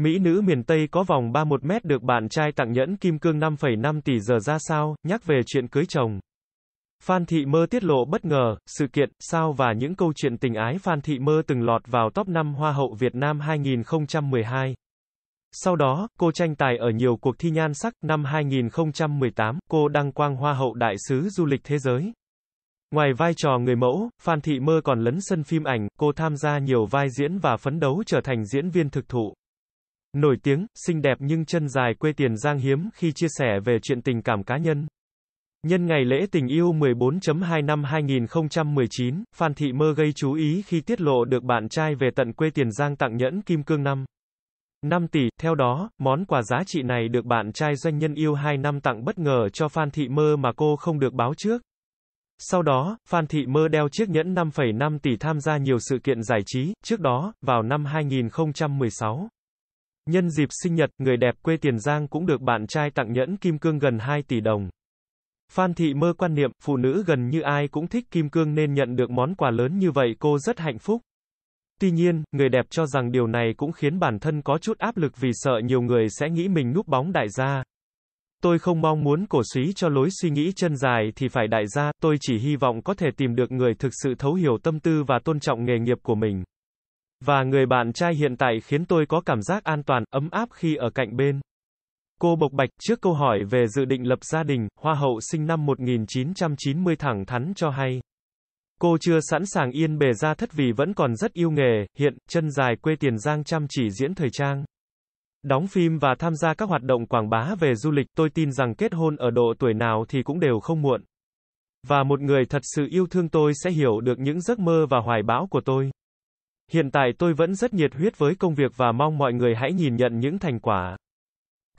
Mỹ nữ miền Tây có vòng 31 mét được bạn trai tặng nhẫn kim cương 5,5 tỷ giờ ra sao, nhắc về chuyện cưới chồng. Phan Thị Mơ tiết lộ bất ngờ, sự kiện, sao và những câu chuyện tình ái Phan Thị Mơ từng lọt vào top 5 Hoa hậu Việt Nam 2012. Sau đó, cô tranh tài ở nhiều cuộc thi nhan sắc, năm 2018, cô đăng quang Hoa hậu Đại sứ Du lịch Thế giới. Ngoài vai trò người mẫu, Phan Thị Mơ còn lấn sân phim ảnh, cô tham gia nhiều vai diễn và phấn đấu trở thành diễn viên thực thụ. Nổi tiếng, xinh đẹp nhưng chân dài quê Tiền Giang hiếm khi chia sẻ về chuyện tình cảm cá nhân. Nhân ngày lễ tình yêu 14.2 năm 2019, Phan Thị Mơ gây chú ý khi tiết lộ được bạn trai về tận quê Tiền Giang tặng nhẫn kim cương năm 5 tỷ, theo đó, món quà giá trị này được bạn trai doanh nhân yêu 2 năm tặng bất ngờ cho Phan Thị Mơ mà cô không được báo trước. Sau đó, Phan Thị Mơ đeo chiếc nhẫn 5,5 tỷ tham gia nhiều sự kiện giải trí, trước đó, vào năm 2016. Nhân dịp sinh nhật, người đẹp quê Tiền Giang cũng được bạn trai tặng nhẫn kim cương gần 2 tỷ đồng. Phan Thị Mơ quan niệm, phụ nữ gần như ai cũng thích kim cương nên nhận được món quà lớn như vậy cô rất hạnh phúc. Tuy nhiên, người đẹp cho rằng điều này cũng khiến bản thân có chút áp lực vì sợ nhiều người sẽ nghĩ mình núp bóng đại gia. Tôi không mong muốn cổ suý cho lối suy nghĩ chân dài thì phải đại gia, tôi chỉ hy vọng có thể tìm được người thực sự thấu hiểu tâm tư và tôn trọng nghề nghiệp của mình. Và người bạn trai hiện tại khiến tôi có cảm giác an toàn, ấm áp khi ở cạnh bên. Cô Bộc Bạch trước câu hỏi về dự định lập gia đình, Hoa hậu sinh năm 1990 thẳng thắn cho hay. Cô chưa sẵn sàng yên bề ra thất vì vẫn còn rất yêu nghề, hiện, chân dài quê Tiền Giang chăm chỉ diễn thời trang. Đóng phim và tham gia các hoạt động quảng bá về du lịch, tôi tin rằng kết hôn ở độ tuổi nào thì cũng đều không muộn. Và một người thật sự yêu thương tôi sẽ hiểu được những giấc mơ và hoài bão của tôi. Hiện tại tôi vẫn rất nhiệt huyết với công việc và mong mọi người hãy nhìn nhận những thành quả.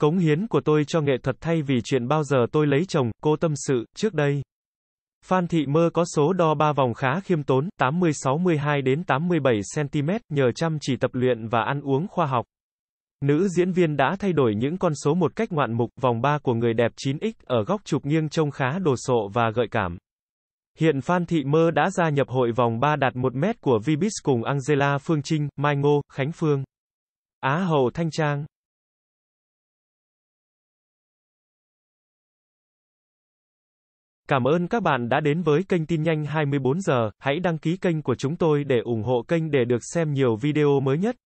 Cống hiến của tôi cho nghệ thuật thay vì chuyện bao giờ tôi lấy chồng, cô tâm sự, trước đây. Phan Thị Mơ có số đo 3 vòng khá khiêm tốn, 80-62 đến 87cm, nhờ chăm chỉ tập luyện và ăn uống khoa học. Nữ diễn viên đã thay đổi những con số một cách ngoạn mục, vòng 3 của người đẹp 9X ở góc chụp nghiêng trông khá đồ sộ và gợi cảm. Hiện Phan Thị Mơ đã gia nhập hội vòng 3 đạt 1 mét của Vbiz cùng Angela Phương Trinh, Mai Ngô, Khánh Phương. Á Hậu Thanh Trang. Cảm ơn các bạn đã đến với kênh tin nhanh 24 giờ, hãy đăng ký kênh của chúng tôi để ủng hộ kênh để được xem nhiều video mới nhất.